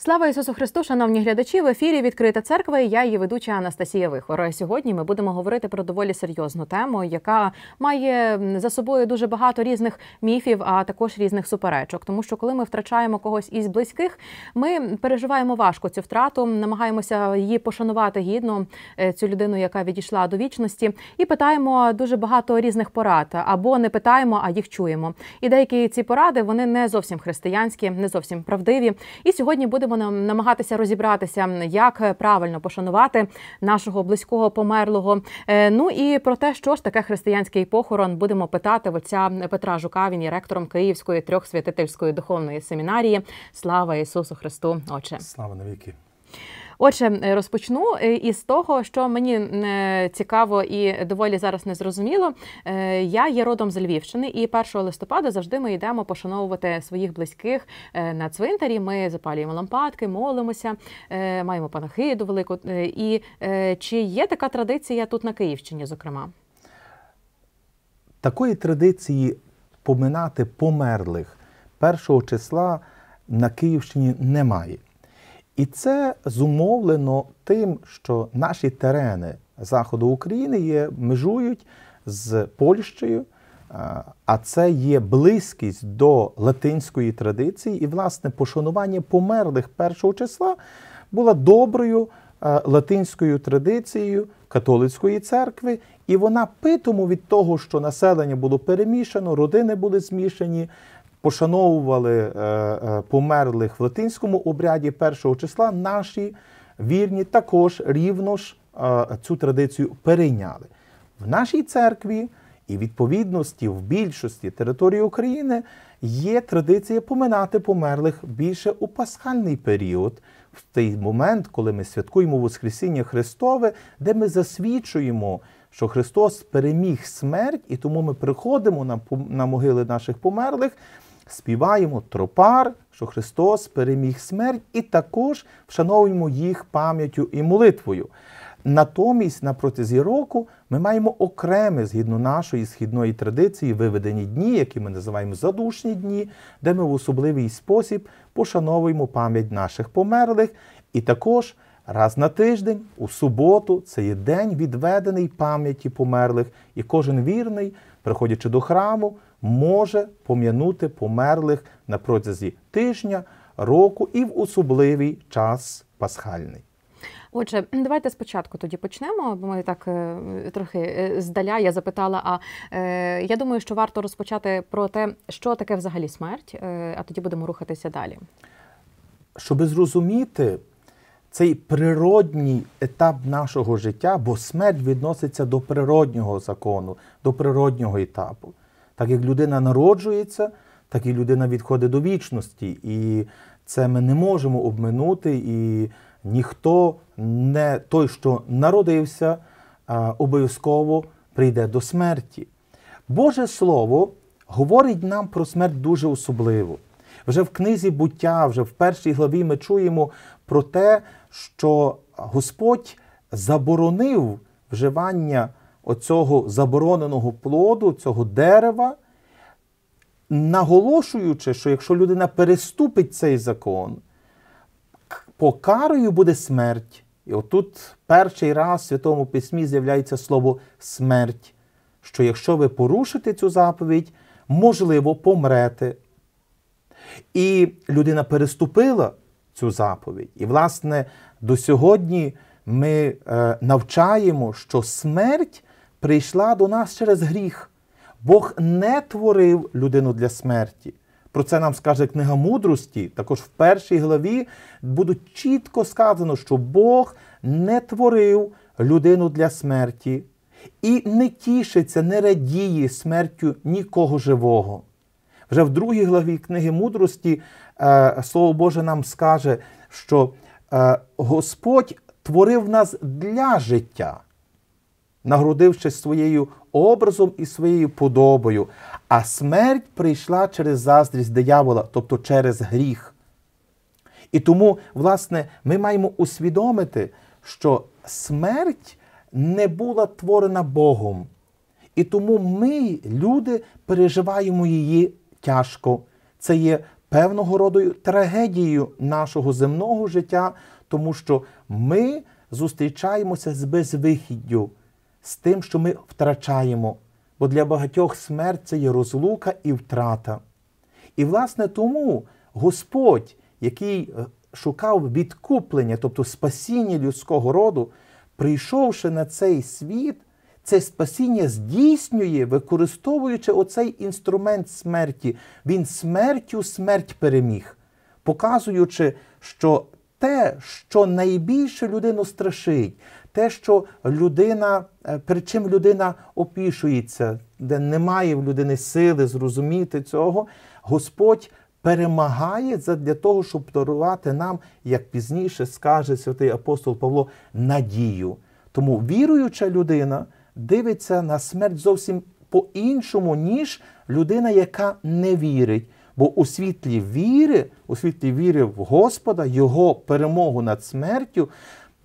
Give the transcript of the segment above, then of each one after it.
Слава Ісусу Христу, шановні глядачі, в ефірі Відкрита церква. і Я її ведуча Анастасія Вихор. Сьогодні ми будемо говорити про доволі серйозну тему, яка має за собою дуже багато різних міфів, а також різних суперечок. Тому що, коли ми втрачаємо когось із близьких, ми переживаємо важко цю втрату, намагаємося її пошанувати гідно е, цю людину, яка відійшла до вічності, і питаємо дуже багато різних порад або не питаємо, а їх чуємо. І деякі ці поради вони не зовсім християнські, не зовсім правдиві. І сьогодні будемо будемо намагатися розібратися, як правильно пошанувати нашого близького померлого. Е, ну і про те, що ж таке християнський похорон, будемо питати в отця Петра Жука. Він є ректором Київської трьохсвятительської духовної семінарії. Слава Ісусу Христу! Отче, слава навіки. Отже, е, розпочну е, із того, що мені е, цікаво і доволі зараз незрозуміло. Я є родом з Львівщини, і 1 листопада завжди ми йдемо пошановувати своїх близьких на цвинтарі. Ми запалюємо лампадки, молимося, маємо панахиду велику. І чи є така традиція тут на Київщині, зокрема? Такої традиції поминати померлих першого числа на Київщині немає. І це зумовлено тим, що наші терени заходу України є, межують з Польщею, а це є близькість до латинської традиції, і, власне, пошанування померлих першого числа була доброю латинською традицією католицької церкви, і вона питому від того, що населення було перемішано, родини були змішані пошановували е, е, померлих в латинському обряді першого числа, наші вірні також рівно ж е, цю традицію перейняли. В нашій церкві і відповідності в більшості території України є традиція поминати померлих більше у пасхальний період, в той момент, коли ми святкуємо Воскресіння Христове, де ми засвідчуємо. Що Христос переміг смерть, і тому ми приходимо на на могили наших померлих співаємо тропар, що Христос переміг смерть, і також вшановуємо їх пам'яттю і молитвою. Натомість, на протязі року, ми маємо окреме, згідно нашої східної традиції, виведені дні, які ми називаємо задушні дні, де ми в особливий спосіб пошановуємо пам'ять наших померлих. І також раз на тиждень, у суботу, це є день відведений пам'яті померлих, і кожен вірний, приходячи до храму, може пом'янути померлих на протязі тижня, року і в особливий час пасхальний. Отже, давайте спочатку тоді почнемо. Бо ми так е, трохи е, здаля. Я запитала. А е, я думаю, що варто розпочати про те, що таке взагалі смерть, е, а тоді будемо рухатися далі. Щоби зрозуміти цей природній етап нашого життя, бо смерть відноситься до природнього закону, до природнього етапу. Так як людина народжується, так і людина відходить до вічності. І це ми не можемо обминути, і ніхто не той, що народився, е, обов'язково прийде до смерті. Боже Слово говорить нам про смерть дуже особливо. Вже в книзі буття, вже в першій главі ми чуємо про те, що Господь заборонив вживання оцього забороненого плоду, цього дерева, наголошуючи, що якщо людина переступить цей закон, покарою буде смерть. І отут перший раз в Святому Письмі з'являється слово смерть, що якщо ви порушите цю заповідь, можливо, помрете. І людина переступила цю заповідь. І, власне, до сьогодні ми е, навчаємо, що смерть прийшла до нас через гріх. Бог не творив людину для смерті. Про це нам скаже книга мудрості. Також в першій главі буде чітко сказано, що Бог не творив людину для смерті і не тішиться, не радіє смертю нікого живого. Вже в другій главі книги мудрості е, Слово Боже нам скаже, що е, Господь творив нас для життя нагородивши своєю образом і своєю подобою, а смерть прийшла через заздрість диявола, тобто через гріх. І тому, власне, ми маємо усвідомити, що смерть не була творена Богом. І тому ми, люди, переживаємо її тяжко. Це є певного роду трагедією нашого земного життя, тому що ми зустрічаємося з безвихіддю з тим, що ми втрачаємо, бо для багатьох смерть це є розлука і втрата. І, власне, тому Господь, який е, шукав відкуплення, тобто спасіння людського роду, прийшовши на цей світ, це спасіння здійснює, використовуючи оцей інструмент смерті, він смертю смерть переміг, показуючи, що те, що найбільше людину страшить, те, що людина, е, перед чим людина опішується, де немає в людини сили зрозуміти цього, Господь перемагає для того, щоб дарувати нам, як пізніше скаже святий апостол Павло, надію. Тому віруюча людина дивиться на смерть зовсім по-іншому, ніж людина, яка не вірить. Бо у світлі віри, у світлі віри в Господа, Його перемогу над смертю,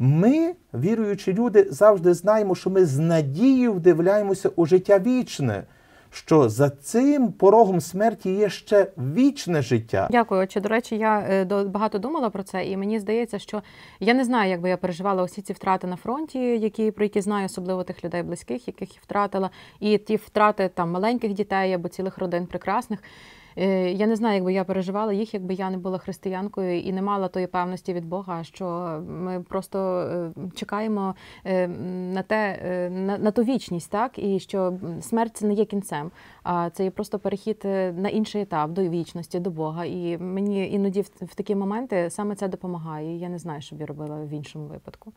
ми, віруючі люди, завжди знаємо, що ми з надією вдивляємося у життя вічне, що за цим порогом смерті є ще вічне життя. Дякую. Чи До речі, я е, багато думала про це, і мені здається, що я не знаю, як би я переживала усі ці втрати на фронті, які про які знаю, особливо тих людей близьких, яких втратила, і ті втрати там маленьких дітей або цілих родин прекрасних. Е, я не знаю, якби я переживала їх, якби я не була християнкою і не мала тої певності від Бога, що ми просто е, чекаємо е, на те, на, на ту вічність, так і що смерть це не є кінцем, а це є просто перехід на інший етап до вічності, до Бога. І мені іноді в такі моменти саме це допомагає. Я не знаю, що б я робила в іншому випадку.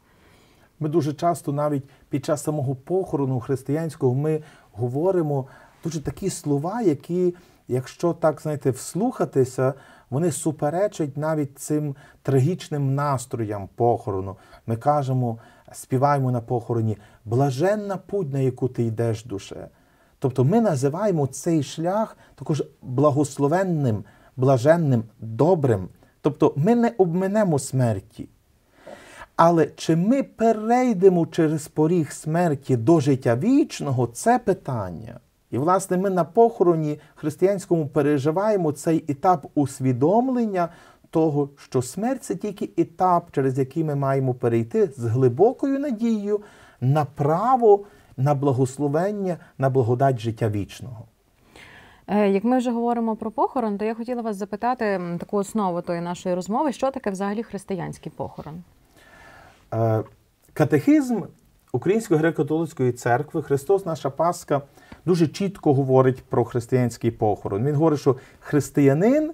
Ми дуже часто, навіть під час самого похорону християнського, ми говоримо дуже такі слова, які якщо так знаєте, вслухатися, вони суперечать навіть цим трагічним настроям похорону. Ми кажемо, співаємо на похороні блаженна путь, на яку ти йдеш, душе. Тобто ми називаємо цей шлях також благословенним, блаженним, добрим. Тобто ми не обминемо смерті. Але чи ми перейдемо через поріг смерті до життя вічного це питання. І, власне, ми на похороні християнському переживаємо цей етап усвідомлення того, що смерть це тільки етап, через який ми маємо перейти з глибокою надією на право, на благословення, на благодать життя вічного. Е, як ми вже говоримо про похорон, то я хотіла вас запитати таку основу тої нашої розмови, що таке взагалі християнський похорон? Е, Катехізм Української греко-католицької церкви Христос, наша Пасха дуже чітко говорить про християнський похорон. Він говорить, що християнин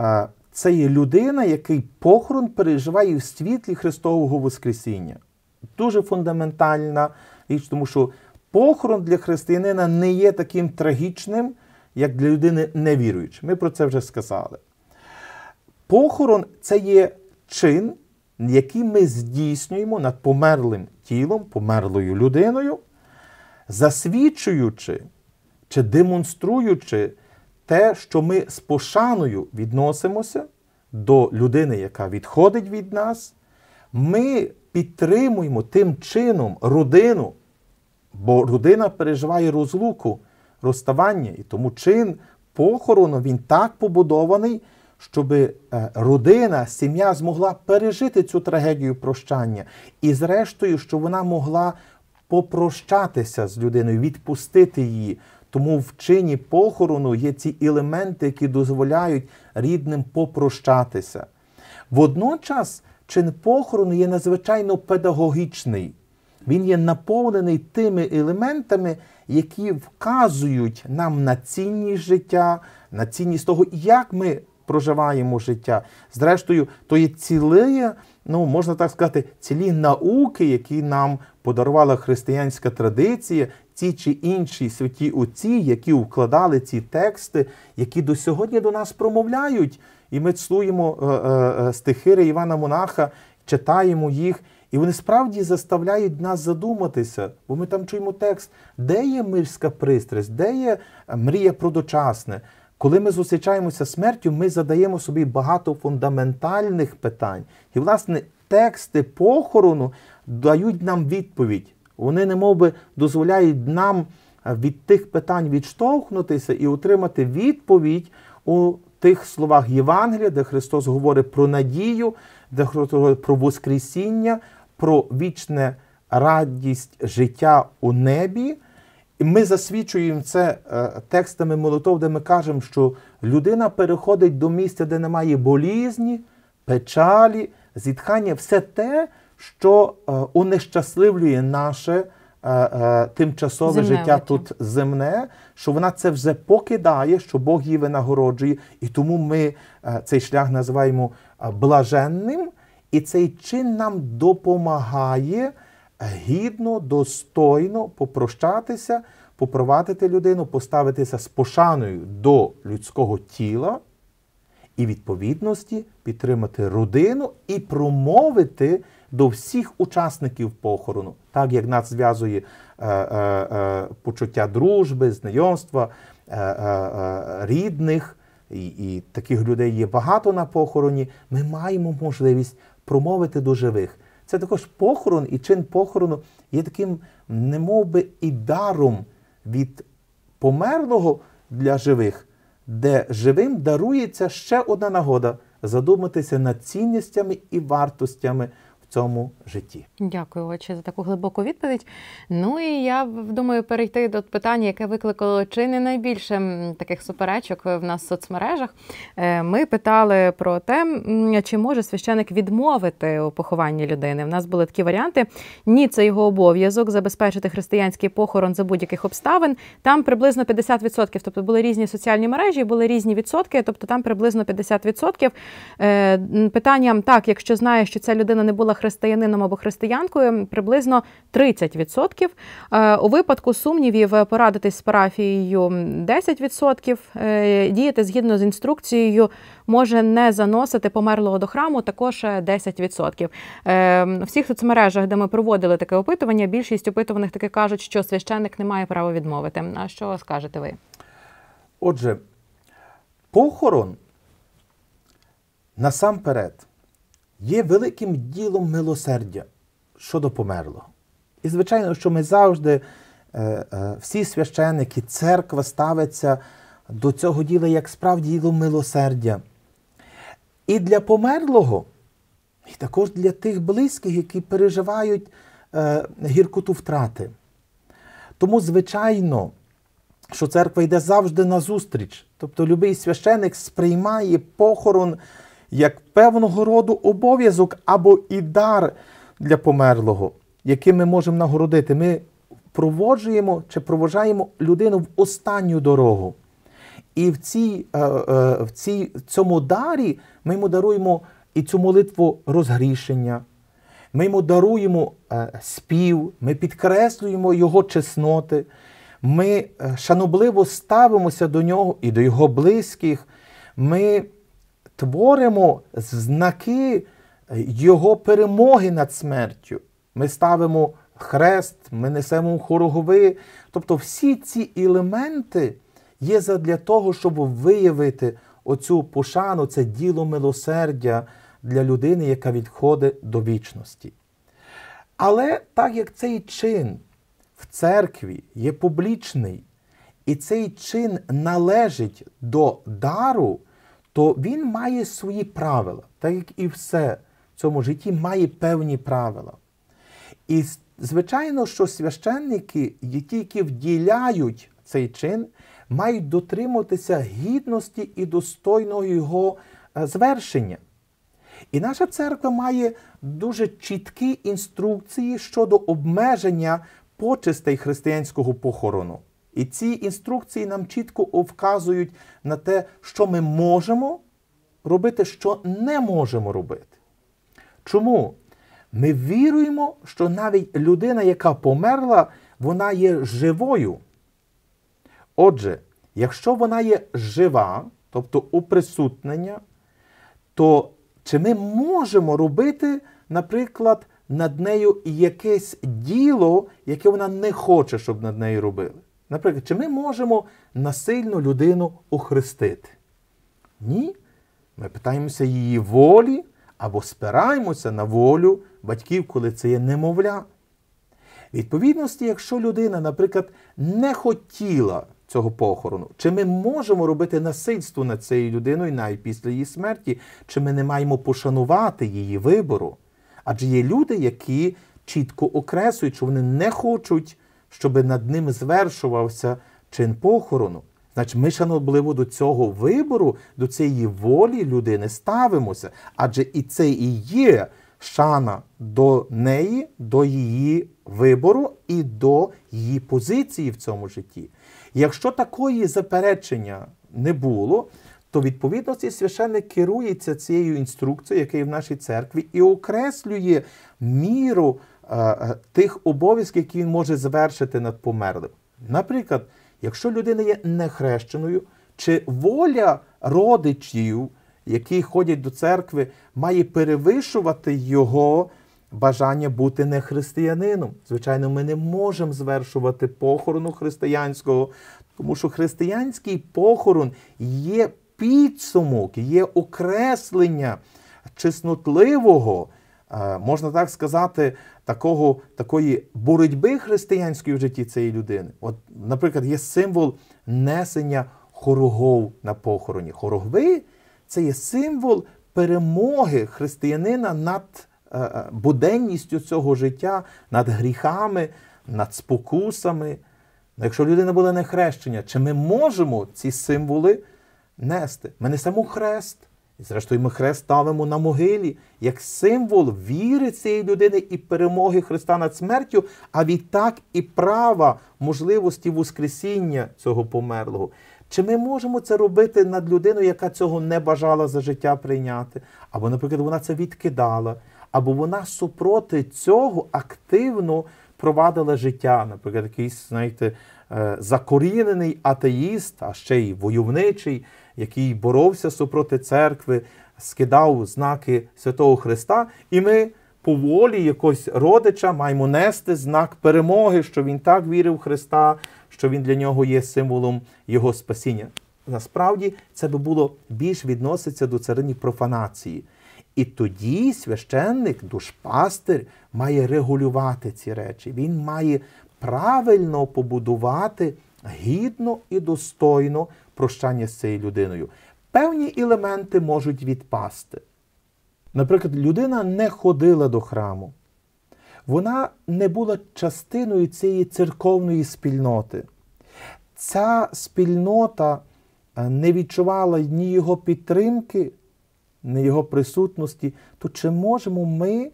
е, це є людина, який похорон переживає в світлі Христового Воскресіння. Дуже фундаментальна річ, тому що похорон для християнина не є таким трагічним, як для людини невіруючої. Ми про це вже сказали. Похорон це є чин, який ми здійснюємо над померлим тілом, померлою людиною засвідчуючи чи демонструючи те, що ми з пошаною відносимося до людини, яка відходить від нас, ми підтримуємо тим чином родину, бо родина переживає розлуку, розставання, і тому чин похорону він так побудований. Щоб е, родина, сім'я змогла пережити цю трагедію прощання, і, зрештою, щоб вона могла попрощатися з людиною, відпустити її. Тому в чині похорону є ці елементи, які дозволяють рідним попрощатися. Водночас чин похорону є надзвичайно педагогічний. Він є наповнений тими елементами, які вказують нам на цінність життя, на цінність того, як ми проживаємо життя. Зрештою, то є цілі, ну можна так сказати, цілі науки, які нам подарувала християнська традиція ті чи інші святі отці, які вкладали ці тексти, які до сьогодні до нас промовляють. І ми цлуємо е, е, е, стихири Івана Монаха, читаємо їх. І вони справді заставляють нас задуматися, бо ми там чуємо текст, де є мирська пристрасть, де є мрія про дочасне. Коли ми зустрічаємося з смертю, ми задаємо собі багато фундаментальних питань. І, власне, тексти похорону дають нам відповідь. Вони немовби дозволяють нам е, від тих питань відштовхнутися і отримати відповідь у тих словах Євангелія, де Христос говорить про надію, де Христос говорить про Воскресіння, про вічне радість життя у небі. І Ми засвідчуємо це е, текстами молитов, де ми кажемо, що людина переходить до місця, де немає болізні, печалі, зітхання, все те що е, унещасливлює наше е, е, тимчасове земне життя витя. тут земне, що вона це вже покидає, що Бог її винагороджує, і тому ми цей шлях називаємо блаженним, і цей чин нам допомагає гідно, достойно попрощатися, попровадити людину, поставитися з пошаною до людського тіла. І відповідності підтримати родину і промовити до всіх учасників похорону, так як нас зв'язує е, е, е почуття дружби, знайомства е, е, е, рідних, і, і таких людей є багато на похороні. Ми маємо можливість промовити до живих. Це також похорон і чин похорону є таким, немов би, і даром від померлого для живих, де живим дарується ще одна нагода задуматися над цінностями і вартостями цьому житті. Дякую, отче, за таку глибоку відповідь. Ну і я думаю, перейти до питання, яке викликало чи не найбільше таких суперечок в нас в соцмережах. Е, ми питали про те, чи може священик відмовити у похованні людини. В нас були такі варіанти: ні, це його обов'язок забезпечити християнський похорон за будь-яких обставин. Там приблизно 50%. Тобто були різні соціальні мережі, були різні відсотки. Тобто там приблизно 50%. Е, питанням так, якщо знаєш, що ця людина не була християнином або християнкою приблизно 30%. Е, у випадку сумнівів е, порадитись з парафією 10%. Е, діяти згідно з інструкцією може не заносити померлого до храму також 10%. У всіх соцмережах, де ми проводили таке опитування, більшість опитуваних таки кажуть, що священник не має права відмовити. А що скажете ви? Отже, похорон насамперед є великим ділом милосердя щодо померлого. І, звичайно, що ми завжди, е, е, всі священники церква ставиться до цього діла як справді діло милосердя. І для померлого, і також для тих близьких, які переживають е, гіркоту втрати. Тому, звичайно, що церква йде завжди назустріч. Тобто, любий священик сприймає похорон як певного роду обов'язок або і дар для померлого, яким ми можемо нагородити. Ми проводжуємо чи провожаємо людину в останню дорогу. І в цій, е, е, в цій, цьому дарі ми йому даруємо і цю молитву розгрішення, ми йому даруємо е, спів, ми підкреслюємо його чесноти, ми шанобливо ставимося до нього і до його близьких. Ми творимо знаки е, Його перемоги над смертю. Ми ставимо хрест, ми несемо хорогови. Тобто всі ці елементи є для того, щоб виявити оцю пошану, це діло милосердя для людини, яка відходить до вічності. Але так як цей чин в церкві є публічний, і цей чин належить до дару, то він має свої правила, так як і все в цьому житті має певні правила. І, звичайно, що священники, ті, які вділяють цей чин, мають дотримуватися гідності і достойного його е, звершення. І наша церква має дуже чіткі інструкції щодо обмеження почистей християнського похорону. І ці інструкції нам чітко вказують на те, що ми можемо робити, що не можемо робити. Чому? Ми віруємо, що навіть людина, яка померла, вона є живою. Отже, якщо вона є жива, тобто уприсутнення, то чи ми можемо робити, наприклад, над нею якесь діло, яке вона не хоче, щоб над нею робили? Наприклад, чи ми можемо насильно людину охрестити? Ні. Ми питаємося її волі або спираємося на волю батьків, коли це є немовля. Відповідності, якщо людина, наприклад, не хотіла цього похорону, чи ми можемо робити насильство над цією людиною навіть після її смерті, чи ми не маємо пошанувати її вибору? Адже є люди, які чітко окреслюють, що вони не хочуть Щоби над ним звершувався чин похорону. Значить, ми шанобливо до цього вибору, до цієї волі людини ставимося. Адже і це і є шана до неї, до її вибору і до її позиції в цьому житті. Якщо такої заперечення не було, то відповідно цей священник керується цією інструкцією, яка є в нашій церкві, і окреслює міру. Е, е, тих обов'язків, які він може звершити над померлим. Наприклад, якщо людина є нехрещеною, чи воля родичів, які ходять до церкви, має перевищувати його бажання бути нехристиянином. Звичайно, ми не можемо звершувати похорону християнського, тому що християнський похорон є підсумок, є окреслення чеснотливого. Е, можна так сказати, такого, такої боротьби християнської в житті цієї людини. От, Наприклад, є символ несення хорогов на похороні. Хорогви це є символ перемоги християнина над е, е, буденністю цього життя, над гріхами, над спокусами. Ну, якщо людина буде не хрещення, чи ми можемо ці символи нести? Ми несемо хрест. І зрештою, ми хрест ставимо на могилі як символ віри цієї людини і перемоги Христа над смертю, а відтак і права можливості Воскресіння цього померлого. Чи ми можемо це робити над людиною, яка цього не бажала за життя прийняти? Або, наприклад, вона це відкидала, або вона супроти цього активно провадила життя, наприклад, якийсь, знаєте, е, закорінений атеїст, а ще й войовничий який боровся супроти церкви, скидав знаки святого Христа, і ми по волі якогось родича маємо нести знак перемоги, що він так вірив в Христа, що він для нього є символом Його спасіння. Насправді це би було більш відноситься до царині профанації. І тоді священник, душпастир, має регулювати ці речі. Він має правильно побудувати гідно і достойно прощання з цією людиною. Певні елементи можуть відпасти. Наприклад, людина не ходила до храму, вона не була частиною цієї церковної спільноти. Ця спільнота е, не відчувала ні його підтримки, ні його присутності, то чи можемо ми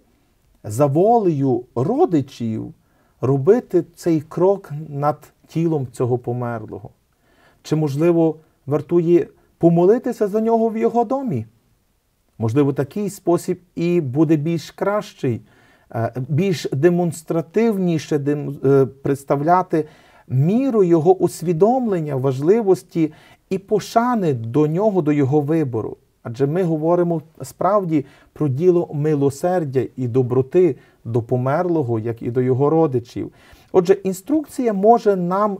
за волею родичів робити цей крок над тілом цього померлого? Чи, можливо, вартує помолитися за нього в його домі? Можливо, такий спосіб і буде більш кращий, е, більш демонстративніше е, представляти міру його усвідомлення, важливості і пошани до нього, до його вибору. Адже ми говоримо справді про діло милосердя і доброти до померлого, як і до його родичів. Отже, інструкція може нам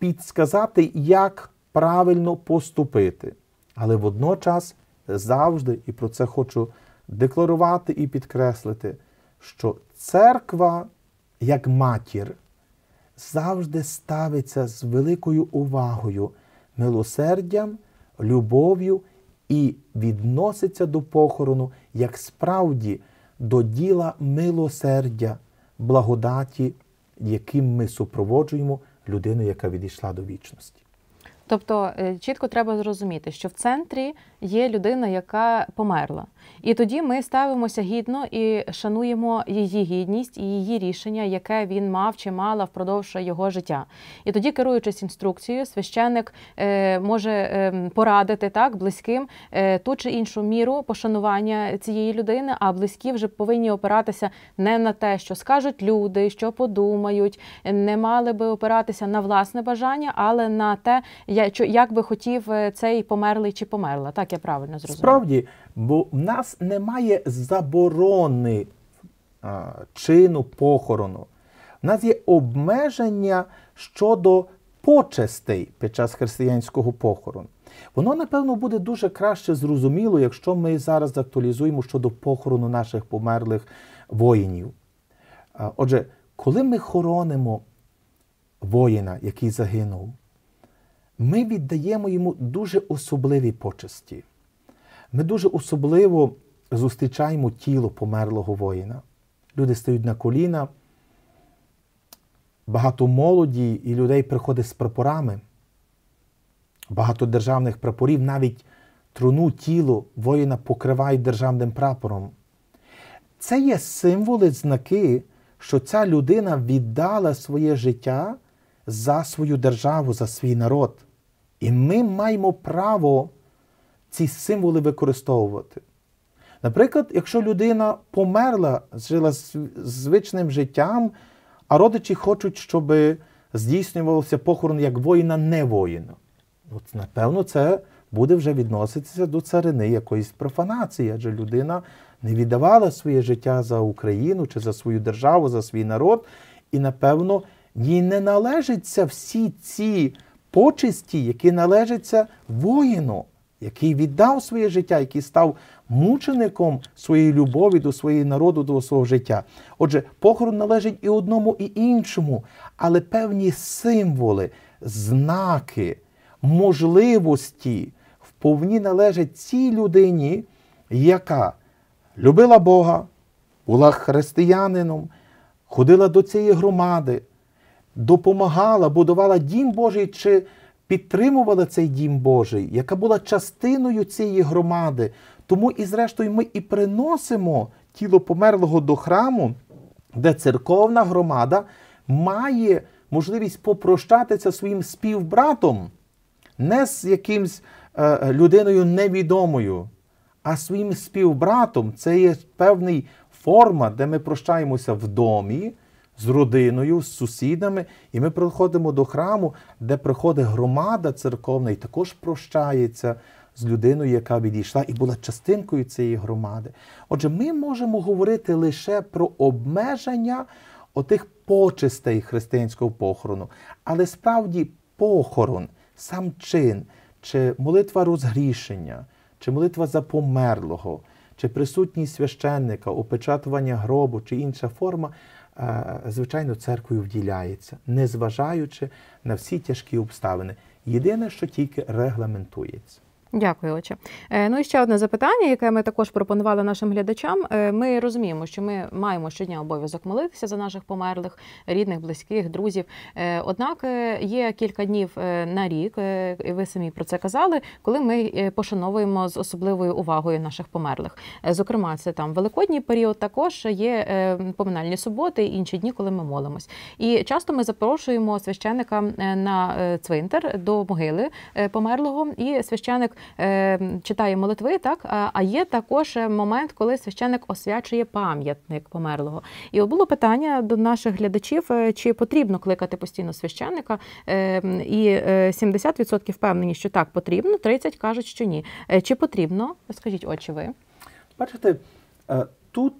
підсказати, як правильно поступити. Але водночас завжди, і про це хочу декларувати і підкреслити, що церква, як матір, завжди ставиться з великою увагою, милосердям, любов'ю і відноситься до похорону як справді до діла милосердя, благодаті, яким ми супроводжуємо людину, яка відійшла до вічності. Тобто е, чітко треба зрозуміти, що в центрі є людина, яка померла, і тоді ми ставимося гідно і шануємо її гідність і її рішення, яке він мав чи мала впродовж його життя. І тоді, керуючись інструкцією, священник е, може ем, порадити так близьким е, ту чи іншу міру пошанування цієї людини, а близькі вже повинні опиратися не на те, що скажуть люди, що подумають, не мали би опиратися на власне бажання, але на те, як я як би хотів е, цей померлий чи померла. Так я правильно зрозумів. Справді, бо в нас немає заборони а, чину похорону. У нас є обмеження щодо почестей під час християнського похорону. Воно, напевно, буде дуже краще зрозуміло, якщо ми зараз актуалізуємо щодо похорону наших померлих воїнів. Отже, коли ми хоронимо воїна, який загинув, ми віддаємо йому дуже особливі почесті. Ми дуже особливо зустрічаємо тіло померлого воїна. Люди стають на коліна, багато молоді і людей приходить з прапорами, багато державних прапорів, навіть труну тіло воїна покривають державним прапором. Це є символи, знаки, що ця людина віддала своє життя за свою державу, за свій народ. І ми маємо право ці символи використовувати. Наприклад, якщо людина померла, жила звичним життям, а родичі хочуть, щоб здійснювався похорон як воїна, не воїна, От, напевно, це буде вже відноситися до царини якоїсь профанації, адже людина не віддавала своє життя за Україну чи за свою державу, за свій народ, і, напевно, їй не належиться всі ці почесті, які належаться воїну, який віддав своє життя, який став мучеником своєї любові до своєї народу, до свого життя. Отже, похорон належить і одному, і іншому, але певні символи, знаки, можливості вповні належать цій людині, яка любила Бога, була християнином, ходила до цієї громади допомагала, будувала дім Божий чи підтримувала цей дім Божий, яка була частиною цієї громади. Тому і, зрештою, ми і приносимо тіло померлого до храму, де церковна громада має можливість попрощатися своїм співбратом, не з якимсь е, людиною невідомою, а своїм співбратом це є певний форма, де ми прощаємося в домі з родиною, з сусідами, і ми приходимо до храму, де приходить громада церковна і також прощається з людиною, яка відійшла і була частинкою цієї громади. Отже, ми можемо говорити лише про обмеження отих почистей християнського похорону, але справді похорон, сам чин, чи молитва розгрішення, чи молитва за померлого, чи присутність священника, опечатування гробу чи інша форма. Е, звичайно, церквою вділяється, незважаючи на всі тяжкі обставини. Єдине, що тільки регламентується. Дякую, отче. Е, ну і ще одне запитання, яке ми також пропонували нашим глядачам. Е, ми розуміємо, що ми маємо щодня обов'язок молитися за наших померлих, рідних, близьких, друзів. Е, однак є кілька днів на рік, і ви самі про це казали, коли ми пошановуємо з особливою увагою наших померлих. Зокрема, це там великодній період, також є поминальні суботи і інші дні, коли ми молимось. І часто ми запрошуємо священика на цвинтар до могили померлого, і священик. Е, читає молитви, так а є також е, момент, коли священик освячує пам'ятник померлого. І було питання до наших глядачів: е, чи потрібно кликати постійно священика. І 70% впевнені, що так потрібно, 30% кажуть, що ні. Чи потрібно? Скажіть, очі ви бачите. Тут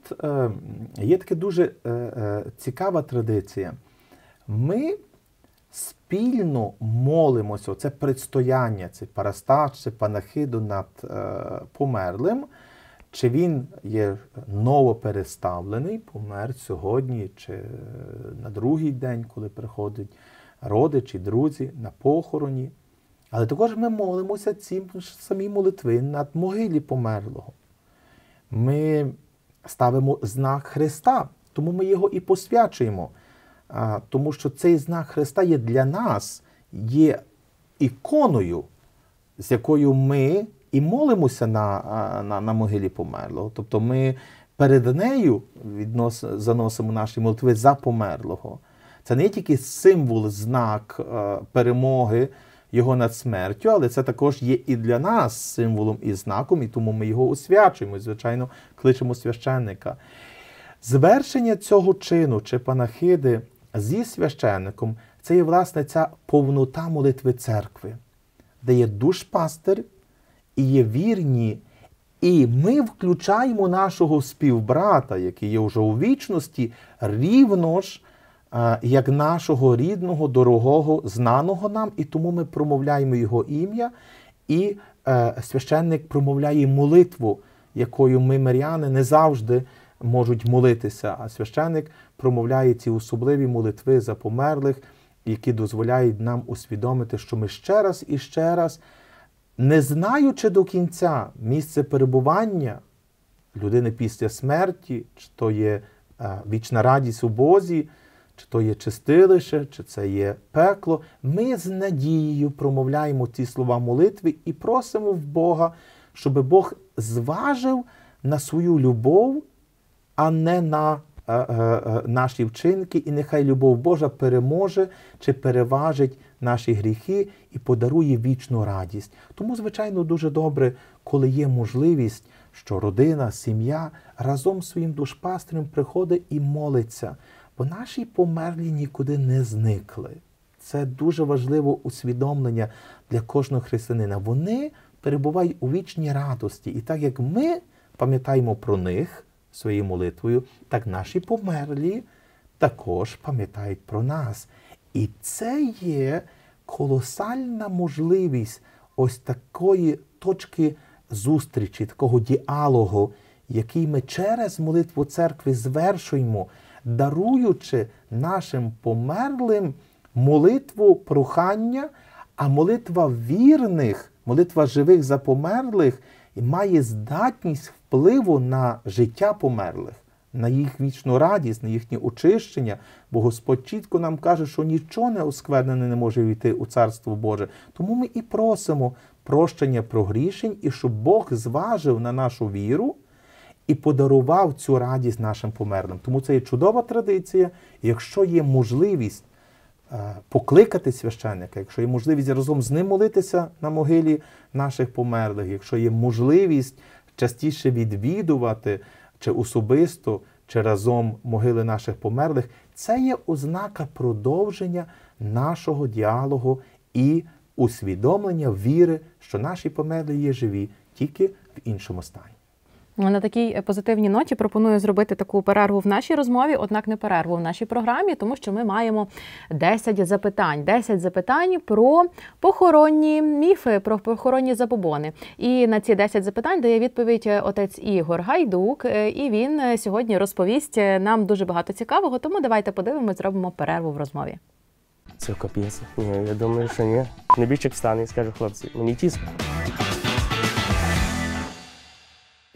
є така дуже цікава традиція. Ми спільно молимося. Це предстояння, це парастач, це панахиду над е, померлим. Чи він є новопереставлений, помер сьогодні, чи е, на другий день, коли приходять родичі, друзі, на похороні. Але також ми молимося ці самі молитви над могилі померлого. Ми ставимо знак Христа, тому ми його і посвячуємо тому що цей знак Христа є для нас, є іконою, з якою ми і молимося на, на, на могилі померлого. Тобто ми перед нею віднос, заносимо наші молитви за померлого. Це не тільки символ, знак е, перемоги його над смертю, але це також є і для нас символом і знаком, і тому ми його освячуємо, і, звичайно, кличемо священника. Звершення цього чину чи панахиди зі священником це є власне ця повнота молитви церкви, де є душ пастир, і є вірні. І ми включаємо нашого співбрата, який є вже у вічності, рівно ж е, як нашого рідного, дорогого, знаного нам, і тому ми промовляємо його ім'я, і е, священник промовляє молитву, якою ми, миряни, не завжди можуть молитися. А священник промовляє ці особливі молитви за померлих, які дозволяють нам усвідомити, що ми ще раз і ще раз, не знаючи до кінця місце перебування людини після смерті, чи то є е, вічна радість у Бозі, чи то є чистилище, чи це є пекло, ми з надією промовляємо ці слова молитви і просимо в Бога, щоб Бог зважив на свою любов, а не на Е, е, е, наші вчинки, і нехай любов Божа переможе чи переважить наші гріхи і подарує вічну радість. Тому, звичайно, дуже добре, коли є можливість, що родина, сім'я разом з своїм душпастрем приходить і молиться, бо наші померлі нікуди не зникли. Це дуже важливе усвідомлення для кожного християнина. Вони перебувають у вічній радості, і так як ми пам'ятаємо про них своєю молитвою, так наші померлі також пам'ятають про нас. І це є колосальна можливість ось такої точки зустрічі, такого діалогу, який ми через молитву церкви звершуємо, даруючи нашим померлим молитву прохання, а молитва вірних, молитва живих за померлих має здатність впливу на життя померлих, на їх вічну радість, на їхнє очищення, бо Господь чітко нам каже, що нічого не осквернене не може війти у Царство Боже. Тому ми і просимо прощення прогрішень і щоб Бог зважив на нашу віру. І подарував цю радість нашим померлим. Тому це є чудова традиція. Якщо є можливість е, покликати священника, якщо є можливість разом з ним молитися на могилі наших померлих, якщо є можливість частіше відвідувати чи особисто, чи разом могили наших померлих, це є ознака продовження нашого діалогу і усвідомлення віри, що наші померлі є живі тільки в іншому стані. На такій е, позитивній ноті пропоную зробити таку перерву в нашій розмові, однак не перерву в нашій програмі, тому що ми маємо 10 запитань. 10 запитань про похоронні міфи, про похоронні забобони. І на ці 10 запитань дає відповідь е, отець Ігор Гайдук. Е, і він сьогодні розповість нам дуже багато цікавого. Тому давайте подивимось, зробимо перерву в розмові. Це коп'ється. Ні, я думаю, що ні. Небічик встане і скаже, хлопці, мені тісно.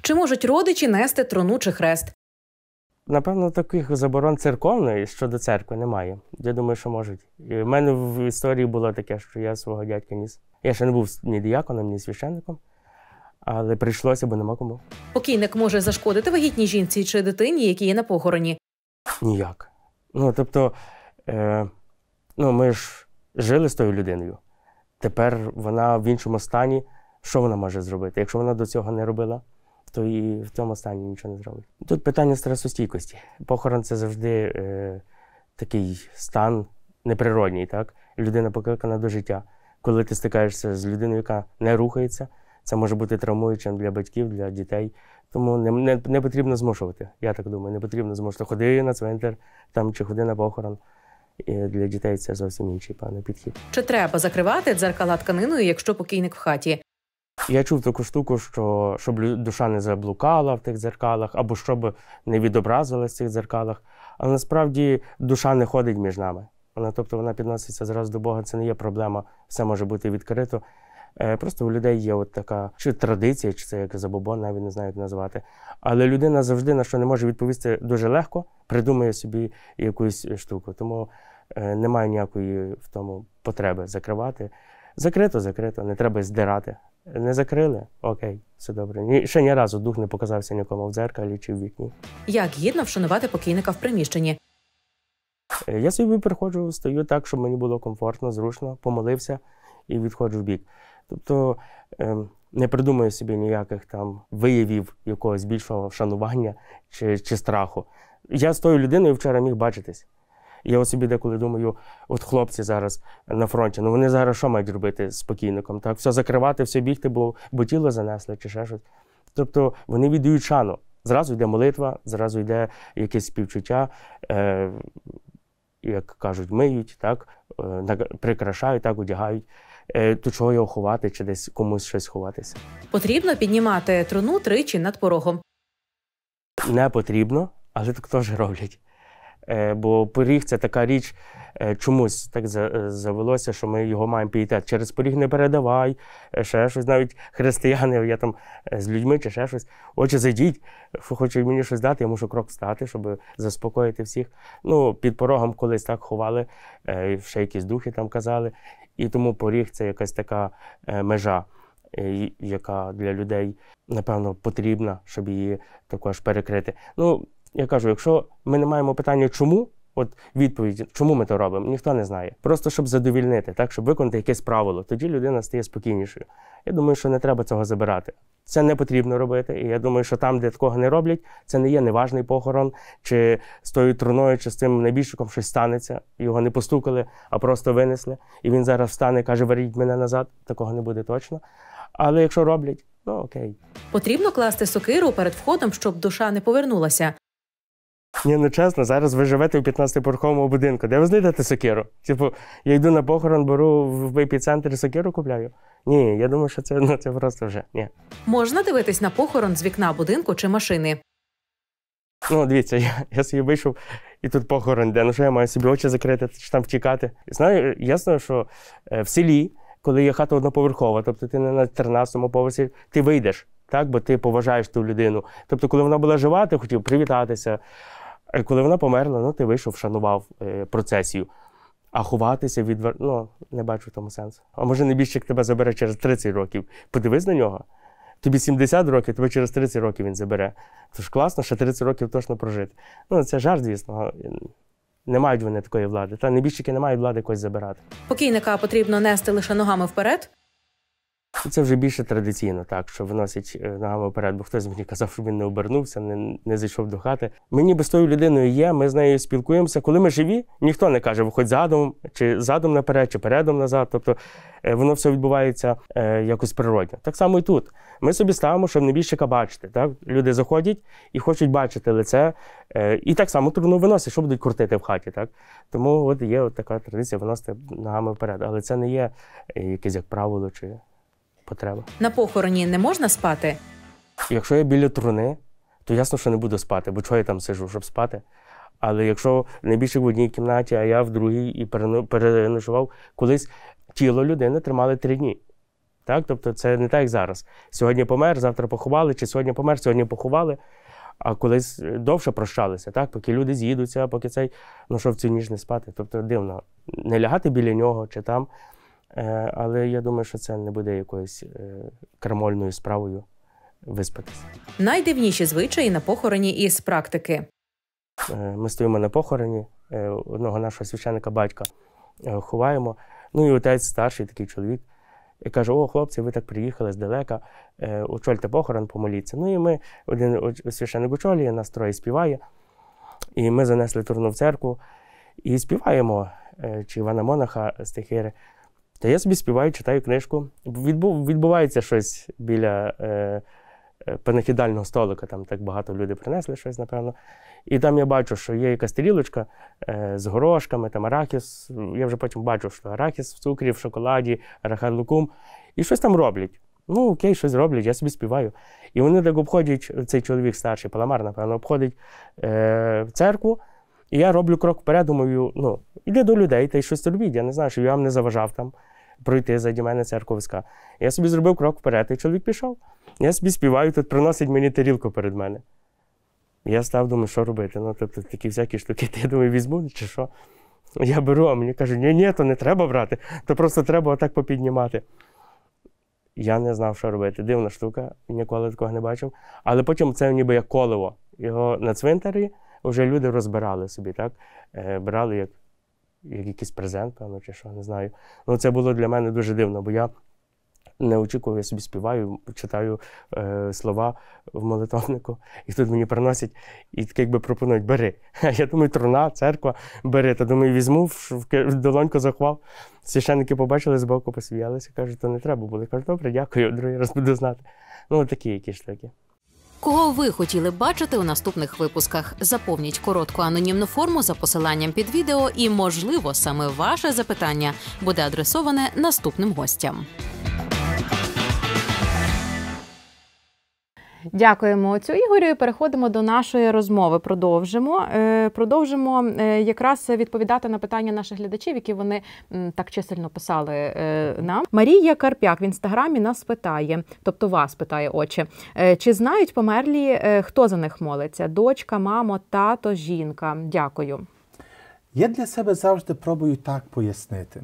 Чи можуть родичі нести трону чи хрест? Напевно, таких заборон церковної щодо церкви немає. Я думаю, що можуть. І в мене в історії було таке, що я свого дядька ніс. Я ще не був ні діяконом, ні священником, але прийшлося, бо нема кому. Покійник може зашкодити вагітній жінці чи дитині, які є на похороні. Ніяк. Ну тобто, е, ну ми ж жили з тою людиною. Тепер вона в іншому стані. Що вона може зробити, якщо вона до цього не робила? то і в цьому стані нічого не зробить. Тут питання стресостійкості. Похорон це завжди е, такий стан неприродній. так? Людина покликана до життя. Коли ти стикаєшся з людиною, яка не рухається, це може бути травмуючим для батьків, для дітей. Тому не не, не потрібно змушувати. Я так думаю, не потрібно змушувати. Ходи на цвинтар там чи ходи на похорон. І Для дітей це зовсім інший певний підхід. Чи треба закривати дзеркала тканиною, якщо покійник в хаті? Я чув таку штуку, що щоб душа не заблукала в тих дзеркалах, або щоб не відобразилась в цих дзеркалах. Але насправді душа не ходить між нами. Вона, тобто вона підноситься зразу до Бога, це не є проблема, все може бути відкрито. Е, просто у людей є от така чи традиція, чи це як забобон, навіть не знаю, як назвати. Але людина завжди на що не може відповісти дуже легко, придумує собі якусь штуку. Тому е, немає ніякої в тому потреби закривати. Закрито, закрито, не треба здирати. Не закрили? Окей, все добре. Ні, ще ні разу дух не показався нікому в дзеркалі чи в вікні. Як гідно вшанувати покійника в приміщенні? Е, я собі приходжу, стою так, щоб мені було комфортно, зручно, помолився і відходжу в бік. Тобто ем, не придумую собі ніяких там виявів якогось більшого вшанування чи, чи страху. Я з тою людиною вчора міг бачитись. Я от собі деколи думаю, от хлопці зараз на фронті, ну вони зараз що мають робити з покійником? Так, все закривати, все бігти, бо, бо тіло занесли чи ще щось. Тобто вони віддають шану. Зразу йде молитва, зразу йде якесь співчуття, е, як кажуть, миють, так, е, прикрашають, так, одягають. Е, то чого його ховати, чи десь комусь щось ховатися? Потрібно піднімати труну тричі над порогом. Не потрібно, але так теж роблять. Е, бо пиріг це така річ е, чомусь так е, завелося, що ми його маємо піти. Через пиріг не передавай, ще щось. Навіть християни, я там з людьми чи ще щось. Отже, зайдіть, хоче мені щось дати, я мушу крок встати, щоб заспокоїти всіх. Ну, під порогом колись так ховали, ще якісь духи там казали. І тому поріг це якась така межа, яка для людей, напевно, потрібна, щоб її також перекрити. Ну, я кажу, якщо ми не маємо питання, чому. От відповідь, чому ми то робимо, ніхто не знає. Просто щоб задовільнити, так щоб виконати якесь правило. Тоді людина стає спокійнішою. Я думаю, що не треба цього забирати. Це не потрібно робити. І я думаю, що там, де такого не роблять, це не є неважний похорон, чи з тою труною, чи з тим небіжчиком щось станеться. Його не постукали, а просто винесли. І він зараз встане, і каже: Веріть мене назад. Такого не буде точно. Але якщо роблять, ну окей, потрібно класти сокиру перед входом, щоб душа не повернулася. Ні, ну чесно, зараз ви живете в 15-поверховому будинку. Де ви знайдете сокиру? Типу, я йду на похорон, беру в епіцентрі сокиру купляю. Ні, я думаю, що це ну, це просто вже. ні. Можна дивитись на похорон з вікна будинку чи машини. Ну, дивіться, я я собі вийшов і тут похорон, де ну що я маю собі очі закрити, чи там втікати. Знаю, ясно, що е, в селі, коли є хата одноповерхова, тобто ти не на 13-му поверсі, ти вийдеш, так? бо ти поважаєш ту людину. Тобто, коли вона була жива, ти хотів привітатися. Е, коли вона померла, ну ти вийшов, шанував е, процесію. А ховатися від ну, не бачу в тому сенсу. А може небіжчик тебе забере через 30 років. Подивись на нього. Тобі 70 років, тебе через 30 років він забере. Тож класно, що 30 років точно прожити. Ну це жарт, звісно. Не мають вони такої влади. Та небіжчики не мають влади когось забирати. Покійника потрібно нести лише ногами вперед. Ну, це вже більше традиційно, так що виносять е, ногами вперед, бо хтось мені казав, що він не обернувся, не не зайшов до хати. Ми ніби з тою людиною є, ми з нею спілкуємося. Коли ми живі, ніхто не каже, виходь задом, чи задом наперед, чи передом назад. Тобто е, воно все відбувається е, якось природньо. Так само і тут. Ми собі ставимо, щоб небіжчика бачити. Так? Люди заходять і хочуть бачити лице. Е, і так само трудно виносять, що будуть крутити в хаті. Так? Тому от є от така традиція виносити ногами вперед. Але це не є е, якесь як правило. чи потреба. На похороні не можна спати? Якщо я біля труни, то ясно, що не буду спати, бо чого я там сижу, щоб спати. Але якщо найбільше в одній кімнаті, а я в другій і переночував, колись тіло людини тримали три дні. Так? Тобто це не так, як зараз. Сьогодні помер, завтра поховали, чи сьогодні помер, сьогодні поховали, а колись довше прощалися, так? поки люди з'їдуться, поки цей ну що в цю ніж не спати. Тобто дивно, не лягати біля нього чи там, Е, але я думаю, що це не буде якоюсь е, крамольною справою виспатися. Найдивніші звичаї на похороні із практики. Е, ми стоїмо на похороні одного нашого священника батька ховаємо. Ну і отець старший такий чоловік. І каже: О, хлопці, ви так приїхали здалека, очольте похорон, помоліться. Ну і ми один священник очолює, нас троє співає. І ми занесли турну в церкву і співаємо. Чи Івана Монаха стихири та я собі співаю, читаю книжку. Відбувається щось біля е, е, панахідального столика. Там так багато людей принесли щось, напевно. І там я бачу, що є якась тарілочка е, з горошками, там арахіс. Я вже потім бачу, що арахіс в цукрі, в шоколаді, арахан І щось там роблять. Ну, окей, щось роблять, я собі співаю. І вони так обходять, цей чоловік старший, паламар, напевно, обходить е, церкву. І я роблю крок вперед, думаю, ну, іди до людей та й щось робіть. Я не знаю, що я вам не заважав там пройти заді мене церковська. Я собі зробив крок вперед, і чоловік пішов. Я собі співаю, тут приносить мені тарілку перед мене. Я став, думаю, що робити. Ну, тобто такі всякі штуки, я думаю, візьму чи що. Я беру, а мені кажуть, ні, ні, то не треба брати, то просто треба отак попіднімати. Я не знав, що робити. Дивна штука, ніколи такого не бачив. Але потім це ніби як колево. Його на цвинтарі вже люди розбирали собі, так? Е, брали як як якийсь презент, певно, чи що, не знаю. Ну, Це було для мене дуже дивно, бо я не очікував, я собі співаю, читаю е, слова в молитовнику, і тут мені приносять і так якби пропонують бери. Я думаю, труна, церква, бери. Та думаю, візьму, в долоньку захвав. Священники побачили збоку, посміялися, кажуть, то не треба було. Я кажу, добре, дякую, другий раз буду знати. Ну, такі якісь штуки. Кого ви хотіли бачити у наступних випусках? Заповніть коротку анонімну форму за посиланням під відео, і, можливо, саме ваше запитання буде адресоване наступним гостям. Дякуємо цю Ігорю. і Переходимо до нашої розмови. Продовжимо. Е, продовжимо е, якраз відповідати на питання наших глядачів, які вони так чисельно писали е, нам. Марія Карп'як в інстаграмі нас питає, тобто вас питає, очі, чи знають померлі, хто за них молиться? Дочка, мамо, тато, жінка. Дякую. Я для себе завжди пробую так пояснити.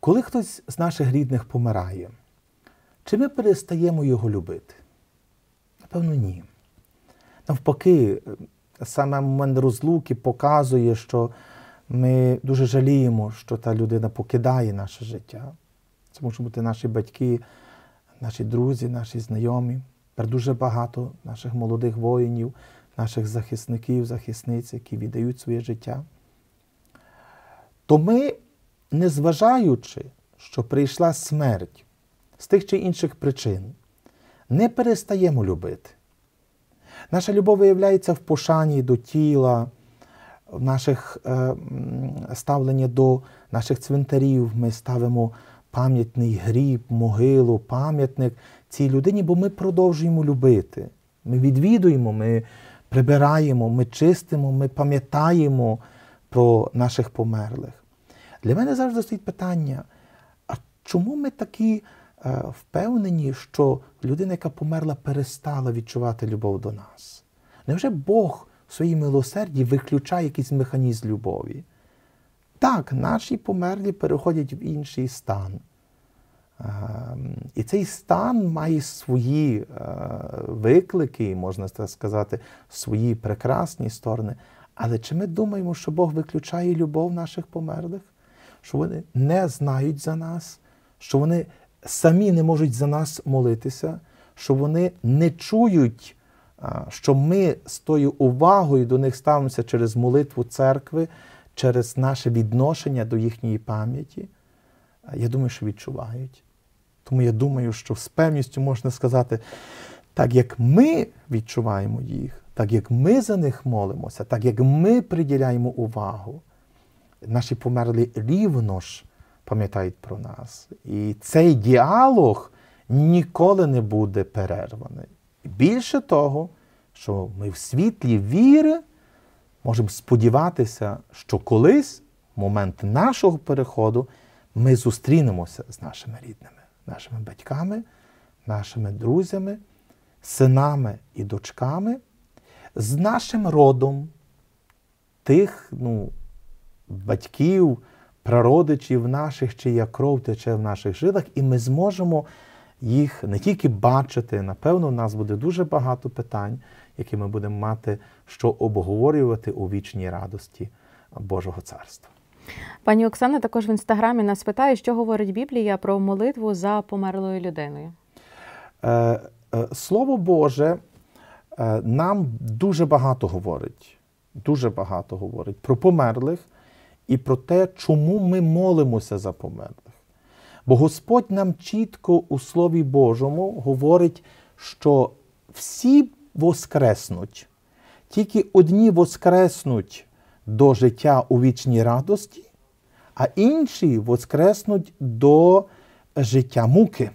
Коли хтось з наших рідних помирає. Чи ми перестаємо його любити? Напевно, ні. Навпаки, саме момент розлуки показує, що ми дуже жаліємо, що та людина покидає наше життя. Це можуть бути наші батьки, наші друзі, наші знайомі. Тепер дуже багато наших молодих воїнів, наших захисників, захисниць, які віддають своє життя. То ми, незважаючи, що прийшла смерть, з тих чи інших причин, не перестаємо любити. Наша любов виявляється в пошані до тіла, в наших е, ставленні до наших цвинтарів. Ми ставимо пам'ятний гріб, могилу, пам'ятник цій людині, бо ми продовжуємо любити. Ми відвідуємо, ми прибираємо, ми чистимо, ми пам'ятаємо про наших померлих. Для мене завжди стоїть питання, а чому ми такі Е, впевнені, що людина, яка померла, перестала відчувати любов до нас? Невже Бог в своїй милосерді виключає якийсь механізм любові? Так, наші померлі переходять в інший стан. Ем, і цей стан має свої е, виклики, можна сказати, свої прекрасні сторони. Але чи ми думаємо, що Бог виключає любов наших померлих, що вони не знають за нас, що вони самі не можуть за нас молитися, що вони не чують, що ми з тою увагою до них ставимося через молитву церкви, через наше відношення до їхньої пам'яті. Я думаю, що відчувають. Тому я думаю, що з певністю можна сказати, так як ми відчуваємо їх, так як ми за них молимося, так як ми приділяємо увагу, наші померлі рівно ж пам'ятають про нас. І цей діалог ніколи не буде перерваний. Більше того, що ми в світлі віри можемо сподіватися, що колись, в момент нашого переходу, ми зустрінемося з нашими рідними, нашими батьками, нашими друзями, синами і дочками, з нашим родом тих ну, батьків прародичів наших, чия кров тече в наших жилах, і ми зможемо їх не тільки бачити. Напевно, у нас буде дуже багато питань, які ми будемо мати, що обговорювати у вічній радості Божого царства. Пані Оксана, також в інстаграмі нас питає, що говорить Біблія про молитву за померлою людиною. Е, е, Слово Боже е, нам дуже багато говорить. Дуже багато говорить про померлих і про те, чому ми молимося за померлих. Бо Господь нам чітко у Слові Божому говорить, що всі воскреснуть, тільки одні воскреснуть до життя у вічній радості, а інші воскреснуть до життя муки.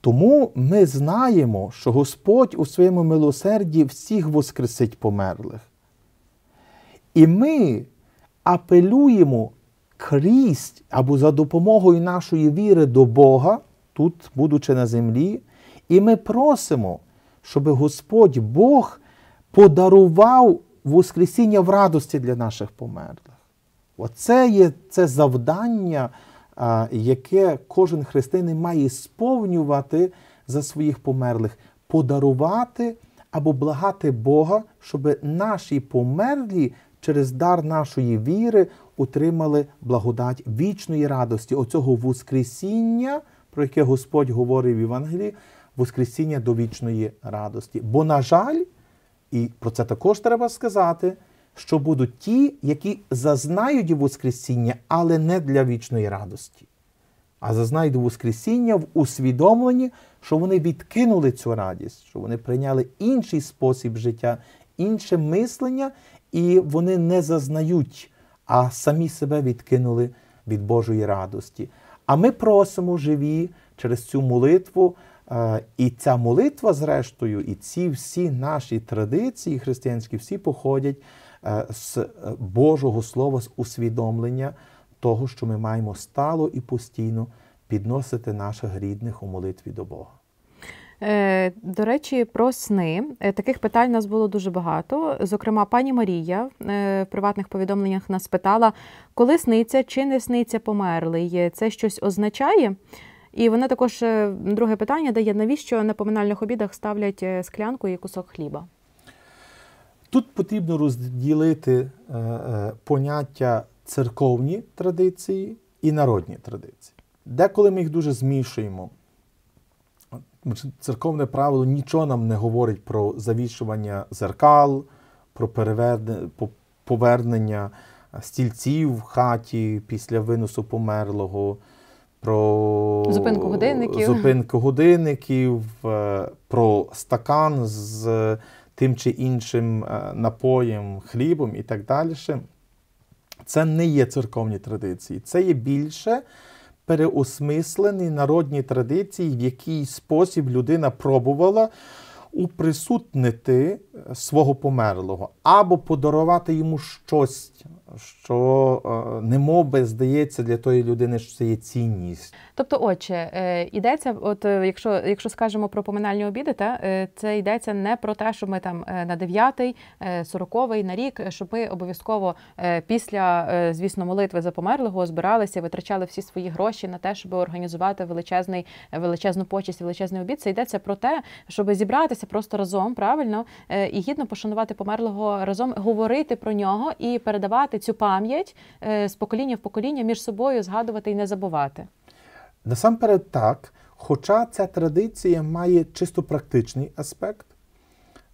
Тому ми знаємо, що Господь у своєму милосерді всіх воскресить померлих. І ми апелюємо крізь або за допомогою нашої віри до Бога, тут, будучи на землі, і ми просимо, щоб Господь Бог подарував Воскресіння в радості для наших померлих. Оце є це завдання, яке кожен християнин має сповнювати за своїх померлих, подарувати або благати Бога, щоб наші померлі через дар нашої віри отримали благодать вічної радості, оцього Воскресіння, про яке Господь говорив в Євангелії, Воскресіння до вічної радості. Бо, на жаль, і про це також треба сказати, що будуть ті, які зазнають Воскресіння, але не для вічної радості, а зазнають Воскресіння в усвідомленні, що вони відкинули цю радість, що вони прийняли інший спосіб життя, інше мислення, і вони не зазнають, а самі себе відкинули від Божої радості. А ми просимо живі через цю молитву. Е, і ця молитва, зрештою, і ці всі наші традиції християнські всі походять е, з е, Божого Слова, з усвідомлення того, що ми маємо стало і постійно підносити наших рідних у молитві до Бога. Е, до речі, про сни е, таких питань у нас було дуже багато. Зокрема, пані Марія е, в приватних повідомленнях нас питала, коли сниться чи не сниться померлий. Це щось означає? І вона також друге питання дає, навіщо на поминальних обідах ставлять склянку і кусок хліба? Тут потрібно розділити поняття церковні традиції і народні традиції. Деколи ми їх дуже змішуємо церковне правило нічого нам не говорить про завішування зеркал, про повернення стільців в хаті після виносу померлого, про зупинку годинників, зупинку годинників, е, про стакан з тим чи іншим е, напоєм, хлібом і так далі. Це не є церковні традиції, це є більше переосмислені народні традиції, в який спосіб людина пробувала уприсутнити свого померлого або подарувати йому щось що е, немов здається для тої людини, що це є цінність. Тобто, отже, е, йдеться, от е, якщо якщо скажемо про поминальні обіди, та це йдеться не про те, що ми там на 9-й, 40 на рік, щоб ми обов'язково після, звісно, молитви за померлого збиралися, витрачали всі свої гроші на те, щоб організувати величезний величезну почесть, величезний обід. Це йдеться про те, щоб зібратися просто разом правильно і гідно пошанувати померлого разом, говорити про нього і передавати цю пам'ять е, з покоління в покоління між собою згадувати і не забувати? Насамперед так. Хоча ця традиція має чисто практичний аспект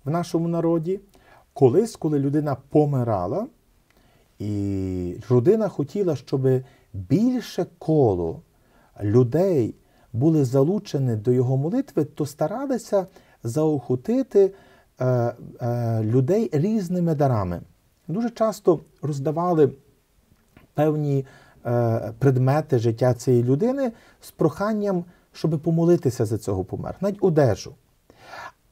в нашому народі, колись, коли людина помирала, і родина хотіла, щоб більше коло людей були залучені до його молитви, то старалися заохотити е, е, людей різними дарами дуже часто роздавали певні е, предмети життя цієї людини з проханням, щоб помолитися за цього помер, навіть одежу.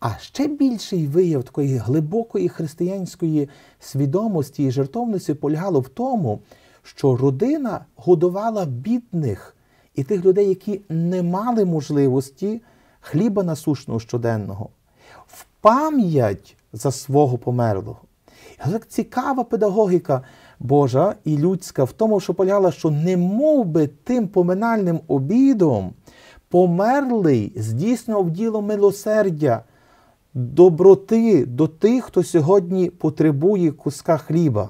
А ще більший вияв такої глибокої християнської свідомості і жертовності полягало в тому, що родина годувала бідних і тих людей, які не мали можливості хліба насушного щоденного, в пам'ять за свого померлого. Так цікава педагогіка Божа і людська в тому, що полягала, що не мов би тим поминальним обідом померлий здійснював діло милосердя, доброти до тих, хто сьогодні потребує куска хліба.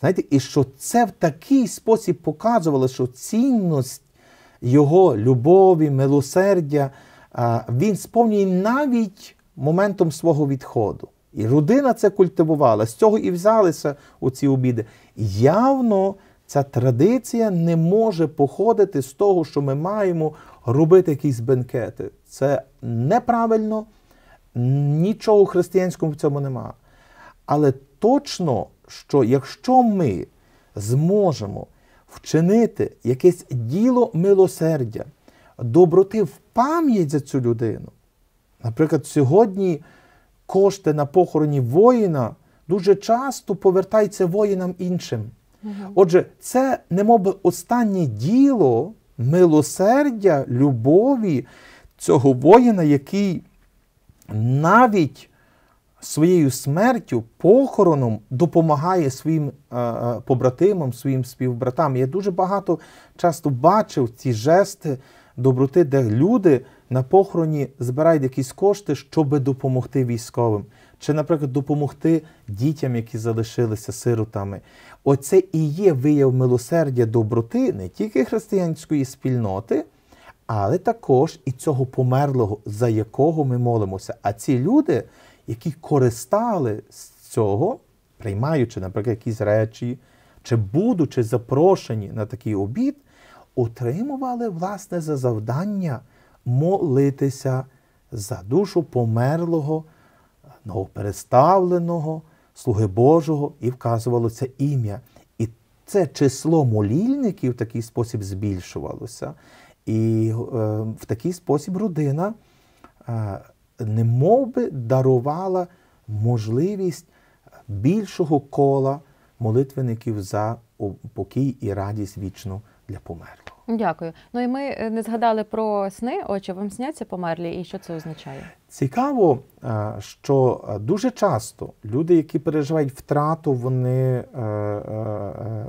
Знаєте, І що це в такий спосіб показувало, що цінність його любові, милосердя він сповнює навіть моментом свого відходу. І родина це культивувала, з цього і взялися оці обіди. Явно ця традиція не може походити з того, що ми маємо робити якісь бенкети. Це неправильно, нічого в християнському в цьому нема. Але точно, що якщо ми зможемо вчинити якесь діло милосердя, доброти в пам'ять за цю людину, наприклад, сьогодні кошти на похороні воїна дуже часто повертаються воїнам іншим. Угу. Отже, це немоби останнє діло милосердя, любові цього воїна, який навіть своєю смертю, похороном допомагає своїм е, е, побратимам, своїм співбратам. Я дуже багато часто бачив ці жести доброти, де люди на похороні збирають якісь кошти, щоб допомогти військовим, чи, наприклад, допомогти дітям, які залишилися сиротами. Оце і є вияв милосердя доброти не тільки християнської спільноти, але також і цього померлого, за якого ми молимося. А ці люди, які користали з цього, приймаючи, наприклад, якісь речі, чи будучи запрошені на такий обід, отримували власне за завдання молитися за душу померлого, новопереставленого, слуги Божого, і вказувалося ім'я. І це число молільників в такий спосіб збільшувалося. І е, в такий спосіб родина е, немовби дарувала можливість більшого кола молитвеників за покій і радість вічну для померлих. Дякую. Ну і ми е, не згадали про сни. Очі вам сняться померлі, і що це означає? Цікаво, е, що е, дуже часто люди, які переживають втрату, вони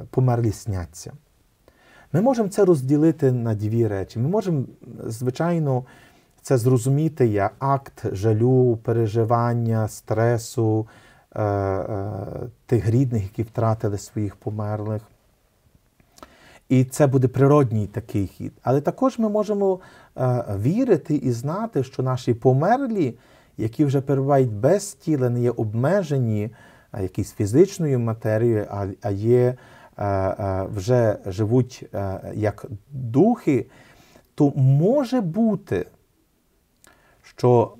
померлі сняться. Ми можемо це розділити на дві речі. Ми можемо, звичайно, це зрозуміти як акт жалю, переживання, стресу тих рідних, які втратили своїх померлих. І це буде природній такий хід. Але також ми можемо е, вірити і знати, що наші померлі, які вже перебувають без тіла, не є обмежені якоюсь фізичною матерією, а є е, е, вже живуть як духи, то може бути, що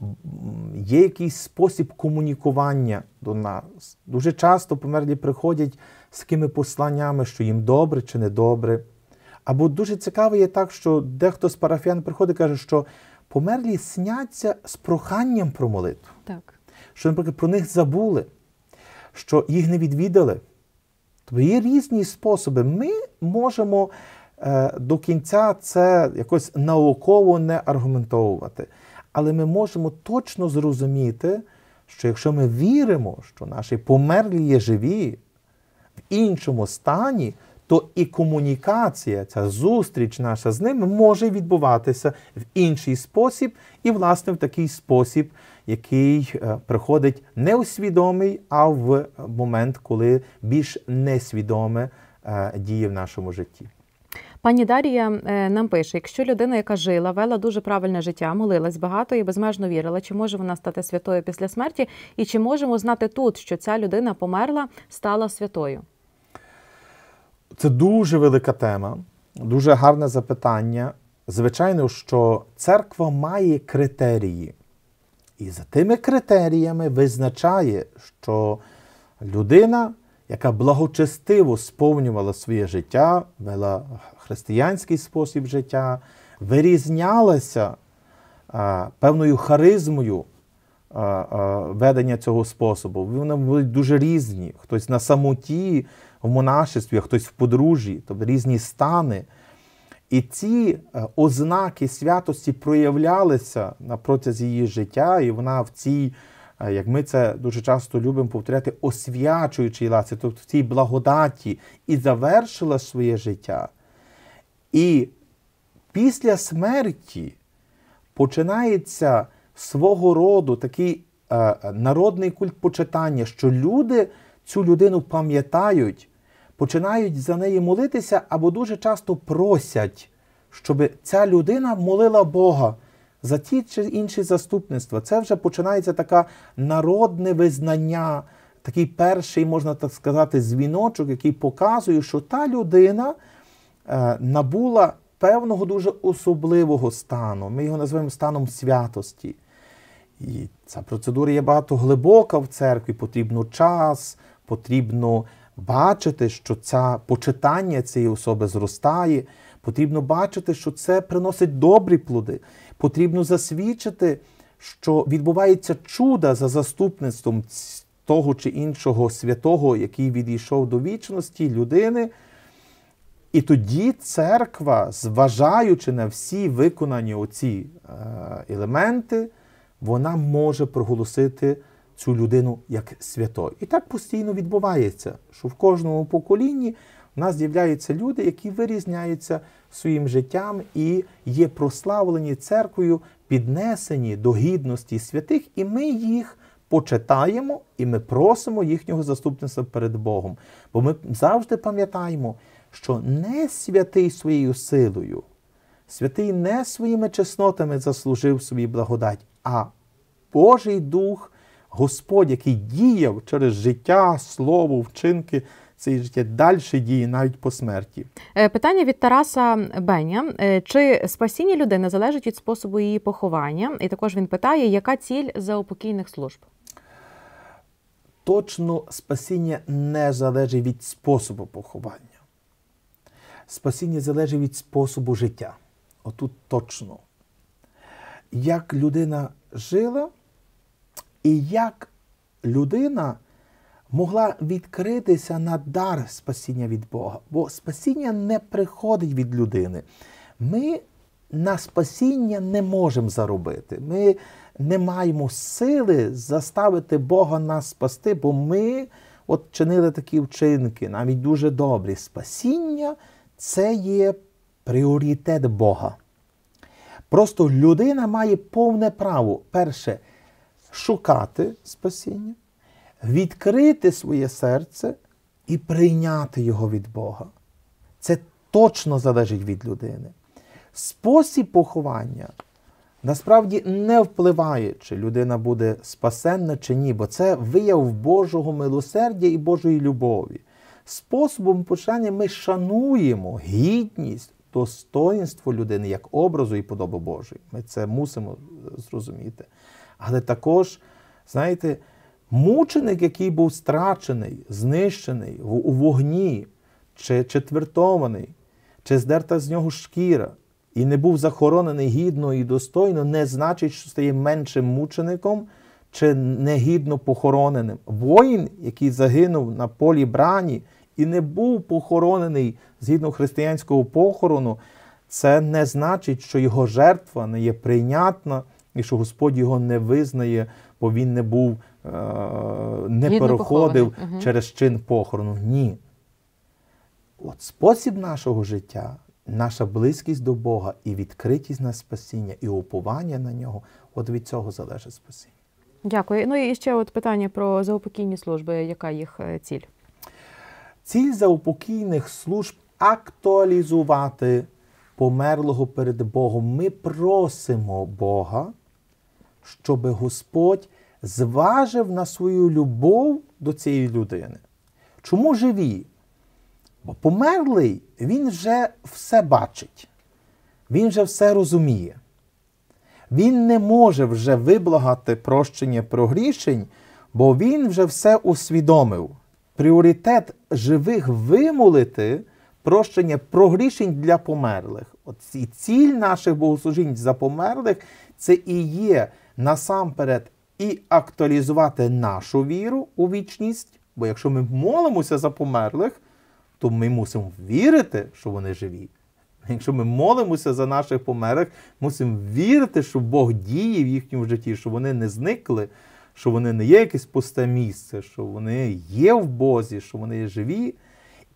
є якийсь спосіб комунікування до нас. Дуже часто померлі приходять з такими посланнями, що їм добре чи недобре. Або дуже цікаво є так, що дехто з парафіян приходить і каже, що померлі сняться з проханням про молитву. Так. Що, наприклад, про них забули, що їх не відвідали. Тобто є різні способи. Ми можемо е, до кінця це якось науково не аргументовувати. Але ми можемо точно зрозуміти, що якщо ми віримо, що наші померлі є живі, в іншому стані, то і комунікація, ця зустріч наша з ним може відбуватися в інший спосіб, і, власне, в такий спосіб, який е, приходить не у свідомий, а в момент, коли більш несвідоме е, діє в нашому житті. Пані Дарія е, нам пише: якщо людина, яка жила, вела дуже правильне життя, молилась багато і безмежно вірила, чи може вона стати святою після смерті, і чи можемо знати тут, що ця людина померла, стала святою? Це дуже велика тема, дуже гарне запитання. Звичайно, що церква має критерії, і за тими критеріями визначає, що людина, яка благочестиво сповнювала своє життя, вела християнський спосіб життя вирізнялася е, певною харизмою е, е, ведення цього способу. Вони були дуже різні. Хтось на самоті, в монашестві, а хтось в подружжі, тобто різні стани. І ці ознаки святості проявлялися на протязі її життя, і вона в цій, як ми це дуже часто любимо повторяти, освячуючій лаці, тобто в цій благодаті, і завершила своє життя і після смерті починається свого роду такий е, народний культ почитання, що люди цю людину пам'ятають, починають за неї молитися або дуже часто просять, щоб ця людина молила Бога. За ті чи інші заступництва, це вже починається така народне визнання, такий перший, можна так сказати, дзвіночок, який показує, що та людина Е, набула певного дуже особливого стану. Ми його називаємо станом святості. І ця процедура є багато глибока в церкві, потрібно час, потрібно бачити, що це почитання цієї особи зростає. Потрібно бачити, що це приносить добрі плоди. Потрібно засвідчити, що відбувається чудо за заступництвом того чи іншого святого, який відійшов до вічності людини. І тоді церква, зважаючи на всі виконані оці е, елементи, вона може проголосити цю людину як святою. І так постійно відбувається, що в кожному поколінні в нас з'являються люди, які вирізняються своїм життям і є прославлені церквою, піднесені до гідності святих, і ми їх. Почитаємо і ми просимо їхнього заступництва перед Богом. Бо ми завжди пам'ятаємо, що не святий своєю силою, святий не своїми чеснотами заслужив собі благодать, а Божий Дух, Господь, який діяв через життя, слово, вчинки. Це життя далі діє навіть по смерті. Е, питання від Тараса Беня: е, чи спасіння людини залежить від способу її поховання? І також він питає, яка ціль заопокійних служб? Точно спасіння не залежить від способу поховання спасіння залежить від способу життя. Отут точно. Як людина жила, і як людина могла відкритися на дар спасіння від Бога. Бо спасіння не приходить від людини. Ми на спасіння не можемо заробити. Ми не маємо сили заставити Бога нас спасти, бо ми от чинили такі вчинки, навіть дуже добрі спасіння це є пріоритет Бога. Просто людина має повне право, перше, шукати спасіння, відкрити своє серце і прийняти його від Бога. Це точно залежить від людини. Спосіб поховання насправді не впливає, чи людина буде спасенна чи ні, бо це вияв Божого милосердя і Божої любові. Способом почитання ми шануємо гідність, достоїнство людини як образу і подоби Божої. Ми це мусимо е, зрозуміти. Але також, знаєте, мученик, який був страчений, знищений у вогні, чи четвертований, чи здерта з нього шкіра, і не був захоронений гідно і достойно, не значить, що стає меншим мучеником. Чи негідно похороненим. Воїн, який загинув на полі брані, і не був похоронений згідно християнського похорону, це не значить, що його жертва не є прийнятна і що Господь його не визнає, бо він не був, е, не Гідно переходив угу. через чин похорону. Ні. От спосіб нашого життя. Наша близькість до Бога і відкритість на спасіння, і опування на нього от від цього залежить спасіння. Дякую. Ну і ще от питання про заупокійні служби. Яка їх е, ціль? Ціль заупокійних служб актуалізувати померлого перед Богом. Ми просимо Бога, щоб Господь зважив на свою любов до цієї людини. Чому живі? Бо померлий, він вже все бачить, він вже все розуміє. Він не може вже виблагати прощення прогрішень, бо він вже все усвідомив пріоритет живих вимолити прощення прогрішень для померлих. От і ціль наших богослужінь за померлих це і є насамперед і актуалізувати нашу віру у вічність. Бо якщо ми молимося за померлих, то ми мусимо вірити, що вони живі. Якщо ми молимося за наших померлих, мусимо вірити, що Бог діє в їхньому житті, що вони не зникли що вони не є якесь пусте місце, що вони є в Бозі, що вони є живі.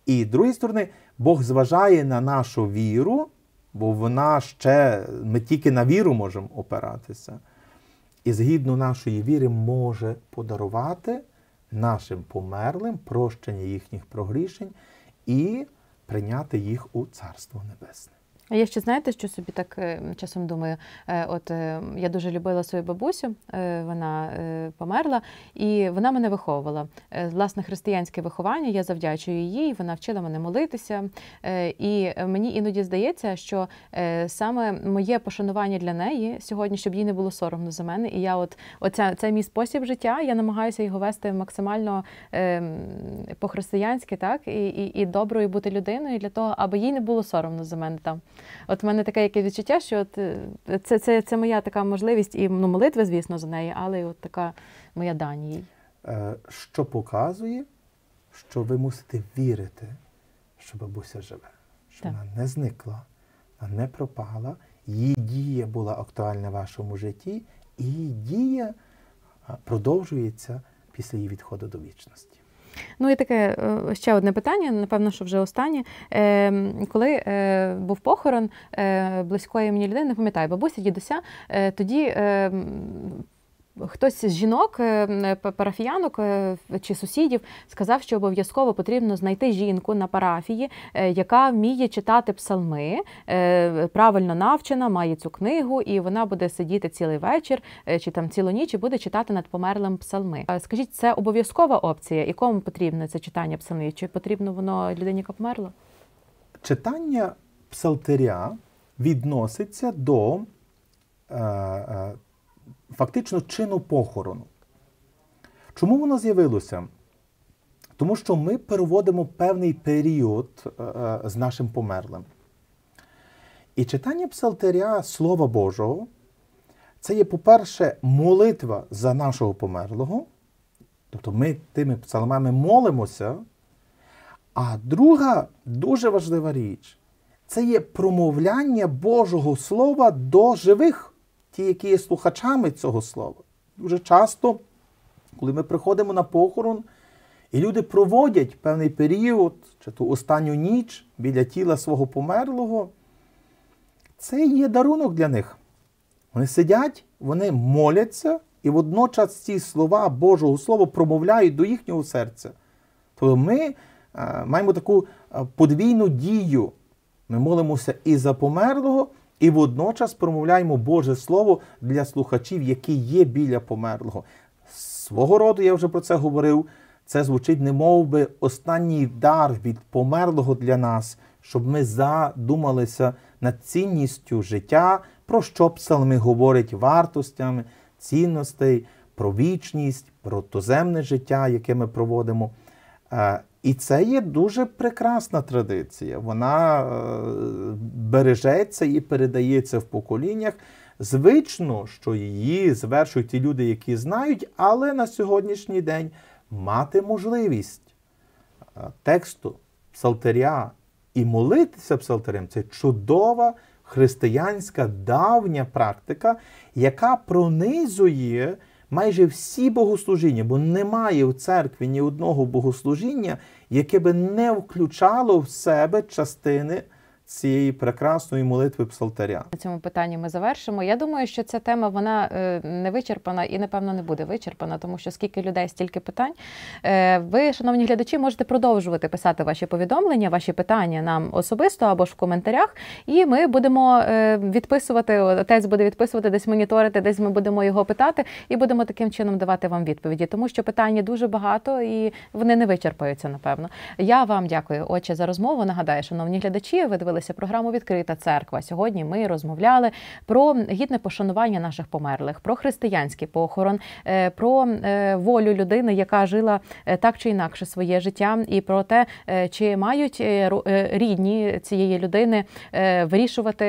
І з другої сторони, Бог зважає на нашу віру, бо вона ще, ми тільки на віру можемо опиратися. І згідно нашої віри, може подарувати нашим померлим прощення їхніх прогрішень і прийняти їх у Царство Небесне. А я ще знаєте, що собі так е, часом думаю. Е, от е, я дуже любила свою бабусю, вона померла, і вона мене виховувала. Власне, християнське виховання я завдячую їй, вона вчила мене молитися. І мені іноді здається, що саме моє пошанування для неї сьогодні, щоб їй не було соромно за мене. І я, от оця це мій спосіб життя, я намагаюся його вести максимально ем, по-християнськи, так і, і, і доброю бути людиною для того, аби їй не було соромно за мене там. От в мене таке яке відчуття, що от е, це це, це моя така можливість і ну, молитви, звісно, за неї, але от така моя дань їй. Е, що показує, що ви мусите вірити, що бабуся живе, що так. вона не зникла, вона не пропала, її дія була актуальна в вашому житті, і її дія продовжується після її відходу до вічності. Ну і таке е, ще одне питання, напевно, що вже останнє. Ем, коли е, був похорон е, близької мені людини, не пам'ятаю, бабуся, дідуся, тоді ем, Хтось з жінок, е, е, парафіянок е, чи сусідів сказав, що обов'язково потрібно знайти жінку на парафії, яка вміє читати псалми, правильно навчена, має цю книгу, і вона буде сидіти цілий вечір чи там цілу ніч і буде читати над померлим псалми. Скажіть, це обов'язкова опція, і кому потрібно це читання псалмів? Чи потрібно воно людині, яка померла? Читання псалтиря відноситься до фактично чину похорону. Чому воно з'явилося? Тому що ми переводимо певний період е, е, з нашим померлим. І читання Псалтиря Слова Божого це є, по-перше, молитва за нашого померлого. Тобто ми тими псалмами молимося. А друга дуже важлива річ це є промовляння Божого Слова до живих ті, які є слухачами цього слова. Дуже часто, коли ми приходимо на похорон, і люди проводять певний період чи ту останню ніч біля тіла свого померлого, це є дарунок для них. Вони сидять, вони моляться, і водночас ці слова Божого Слова промовляють до їхнього серця. Тобто ми е, маємо таку е, подвійну дію. Ми молимося і за померлого, і водночас промовляємо Боже Слово для слухачів, які є біля померлого. Свого роду, я вже про це говорив. Це звучить, не би, останній дар від померлого для нас, щоб ми задумалися над цінністю життя, про що псалми говорить вартостями, цінностей, про вічність, про тоземне життя, яке ми проводимо. Е, і це є дуже прекрасна традиція. Вона е, бережеться і передається в поколіннях. Звично, що її звершують ті люди, які знають, але на сьогоднішній день мати можливість е, тексту, псалтиря і молитися псалтирем це чудова християнська давня практика, яка пронизує майже всі богослужіння, бо немає в церкві ні одного богослужіння, яке би не включало в себе частини цієї прекрасної молитви псалтаря. На цьому питанні ми завершимо. Я думаю, що ця тема вона е, не вичерпана і, напевно, не буде вичерпана, тому що скільки людей, стільки питань. Е, ви, шановні глядачі, можете продовжувати писати ваші повідомлення, ваші питання нам особисто або ж в коментарях. І ми будемо е, відписувати. Отець буде відписувати, десь моніторити, десь ми будемо його питати, і будемо таким чином давати вам відповіді, тому що питання дуже багато і вони не вичерпаються. Напевно, я вам дякую, отче, за розмову. Нагадаю, шановні глядачі, ви дивилися дивилися програму Відкрита церква. Сьогодні ми розмовляли про гідне пошанування наших померлих, про християнський похорон, е, про е, волю людини, яка жила е, так чи інакше своє життя, і про те, чи мають рідні цієї людини вирішувати,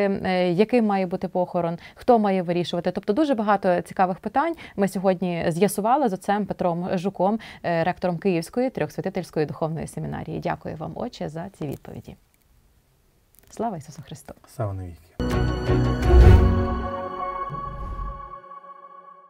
яким має бути похорон, хто має вирішувати. Тобто дуже багато цікавих питань ми сьогодні з'ясували з отцем Петром Жуком, ректором Київської трьохсвятительської духовної семінарії. Дякую вам, отче, за ці відповіді. Слава Ісусу Христу! Слава навіки!